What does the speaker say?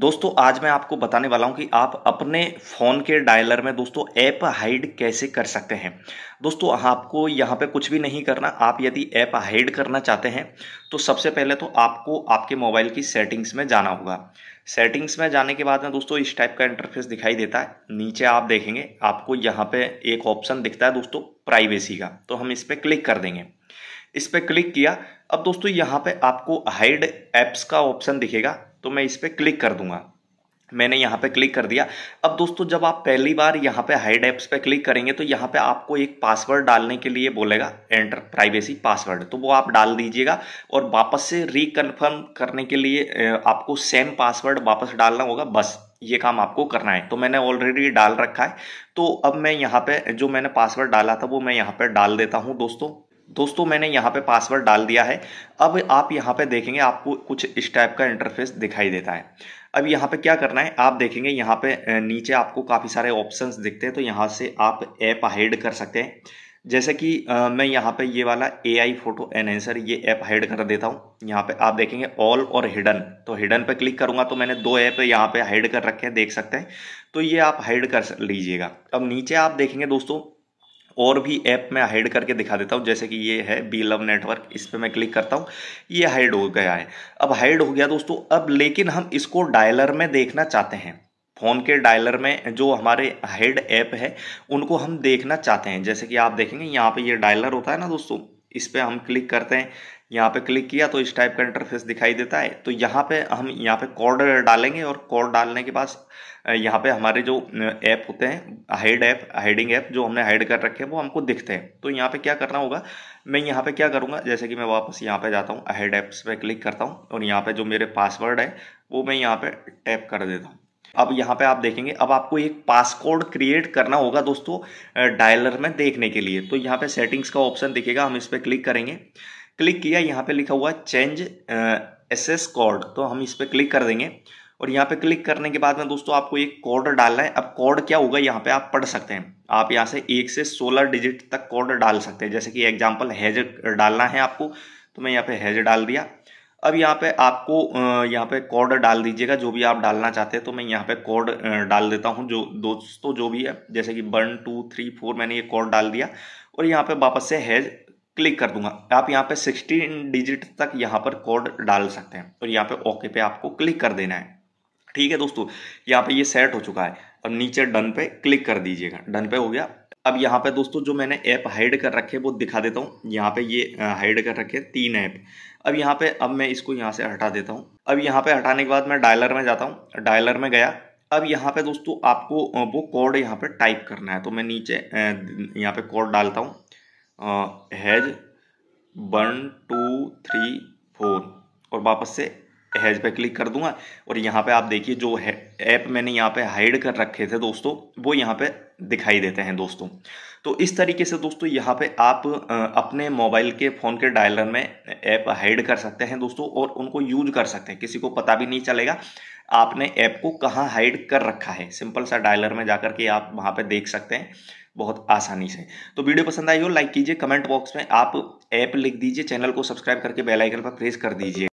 दोस्तों आज मैं आपको बताने वाला हूं कि आप अपने फ़ोन के डायलर में दोस्तों ऐप हाइड कैसे कर सकते हैं दोस्तों आपको यहाँ पे कुछ भी नहीं करना आप यदि ऐप हाइड करना चाहते हैं तो सबसे पहले तो आपको आपके मोबाइल की सेटिंग्स में जाना होगा सेटिंग्स में जाने के बाद में दोस्तों इस टाइप का इंटरफेस दिखाई देता है नीचे आप देखेंगे आपको यहाँ पे एक ऑप्शन दिखता है दोस्तों प्राइवेसी का तो हम इस पर क्लिक कर देंगे इस पर क्लिक किया अब दोस्तों यहाँ पे आपको हाइड ऐप्स का ऑप्शन दिखेगा तो मैं इस पर क्लिक कर दूंगा मैंने यहाँ पे क्लिक कर दिया अब दोस्तों जब आप पहली बार यहाँ पे हाइड एप्स पे क्लिक करेंगे तो यहाँ पे आपको एक पासवर्ड डालने के लिए बोलेगा एंटर प्राइवेसी पासवर्ड तो वो आप डाल दीजिएगा और वापस से रिकन्फर्म करने के लिए आपको सेम पासवर्ड वापस डालना होगा बस ये काम आपको करना है तो मैंने ऑलरेडी डाल रखा है तो अब मैं यहाँ पे जो मैंने पासवर्ड डाला था वो मैं यहाँ पे डाल देता हूँ दोस्तों दोस्तों मैंने यहाँ पे पासवर्ड डाल दिया है अब आप यहाँ पे देखेंगे आपको कुछ इस टाइप का इंटरफेस दिखाई देता है अब यहाँ पे क्या करना है आप देखेंगे यहाँ पे नीचे आपको काफ़ी सारे ऑप्शंस दिखते हैं तो यहाँ से आप ऐप हाइड कर सकते हैं जैसे कि मैं यहाँ पे ये वाला ए आई फोटो एनहेंसर ये ऐप हाइड कर देता हूँ यहाँ पे आप देखेंगे ऑल और हिडन तो हिडन पे क्लिक करूँगा तो मैंने दो ऐप यहाँ पे हाइड कर रखे हैं देख सकते हैं तो ये आप हाइड कर लीजिएगा अब नीचे आप देखेंगे दोस्तों और भी ऐप में हाइड करके दिखा देता हूँ जैसे कि ये है बी लव नेटवर्क इस पर मैं क्लिक करता हूँ ये हाइड हो गया है अब हाइड हो गया दोस्तों अब लेकिन हम इसको डायलर में देखना चाहते हैं फ़ोन के डायलर में जो हमारे हेड ऐप है उनको हम देखना चाहते हैं जैसे कि आप देखेंगे यहाँ पे ये डायलर होता है ना दोस्तों इस पर हम क्लिक करते हैं यहाँ पे क्लिक किया तो इस टाइप का इंटरफेस दिखाई देता है तो यहाँ पे हम यहाँ पे कोड डालेंगे और कोड डालने के बाद यहाँ पे हमारे जो ऐप होते हैं हाइड ऐप हाइडिंग ऐप जो हमने हाइड कर रखे हैं वो हमको दिखते हैं तो यहाँ पे क्या करना होगा मैं यहाँ पे क्या करूँगा जैसे कि मैं वापस यहाँ पे जाता हूँ हाइड ऐप्स पर क्लिक करता हूँ और यहाँ पर जो मेरे पासवर्ड है वो मैं यहाँ पर टैप कर देता हूँ अब यहाँ पे आप देखेंगे अब आपको एक पासकोड क्रिएट करना होगा दोस्तों डायलर में देखने के लिए तो यहाँ पे सेटिंग्स का ऑप्शन दिखेगा हम इस पर क्लिक करेंगे क्लिक किया यहाँ पे लिखा हुआ चेंज एस एस कोड तो हम इस पर क्लिक कर देंगे और यहाँ पे क्लिक करने के बाद में दोस्तों आपको एक कोड डालना है अब कोड क्या होगा यहाँ पे आप पढ़ सकते हैं आप यहाँ से एक से सोलह डिजिट तक कोड डाल सकते हैं जैसे कि एग्जाम्पल हैज डालना है आपको तो मैं यहाँ पे हैज डाल दिया अब यहाँ पे आपको यहाँ पे कॉर्ड डाल दीजिएगा जो भी आप डालना चाहते हैं तो मैं यहाँ पे कोड डाल देता हूँ जो दोस्तों जो भी है जैसे कि वन टू थ्री फोर मैंने ये कोड डाल दिया और यहाँ पे वापस से हैज क्लिक कर दूंगा आप यहाँ पे सिक्सटीन डिजिट तक यहाँ पर कोड डाल सकते हैं और यहाँ पे ओके पे आपको क्लिक कर देना है ठीक है दोस्तों यहाँ पे ये सेट हो चुका है अब नीचे डन पे क्लिक कर दीजिएगा डन पे हो गया अब यहाँ पे दोस्तों जो मैंने ऐप हाइड कर रखे वो दिखा देता हूँ यहाँ पे ये हाइड कर रखे तीन ऐप अब यहाँ पे अब मैं इसको यहाँ से हटा देता हूँ अब यहाँ पे हटाने के बाद मैं डायलर में जाता हूँ डायलर में गया अब यहाँ पे दोस्तों आपको वो कोड यहाँ पे टाइप करना है तो मैं नीचे यहाँ पे कोड डालता हूँ hash one two three four और वापस से हैज पे क्लिक कर दूंगा और यहाँ पे आप देखिए जो है ऐप मैंने यहाँ पे हाइड कर रखे थे दोस्तों वो यहाँ पे दिखाई देते हैं दोस्तों तो इस तरीके से दोस्तों यहाँ पे आप अपने मोबाइल के फ़ोन के डायलर में ऐप हाइड कर सकते हैं दोस्तों और उनको यूज कर सकते हैं किसी को पता भी नहीं चलेगा आपने ऐप को कहाँ हाइड कर रखा है सिंपल सा डायलर में जाकर के आप वहाँ पे देख सकते हैं बहुत आसानी से तो वीडियो पसंद आई हो लाइक कीजिए कमेंट बॉक्स में आप ऐप लिख दीजिए चैनल को सब्सक्राइब करके बेलाइकन पर प्रेस कर दीजिए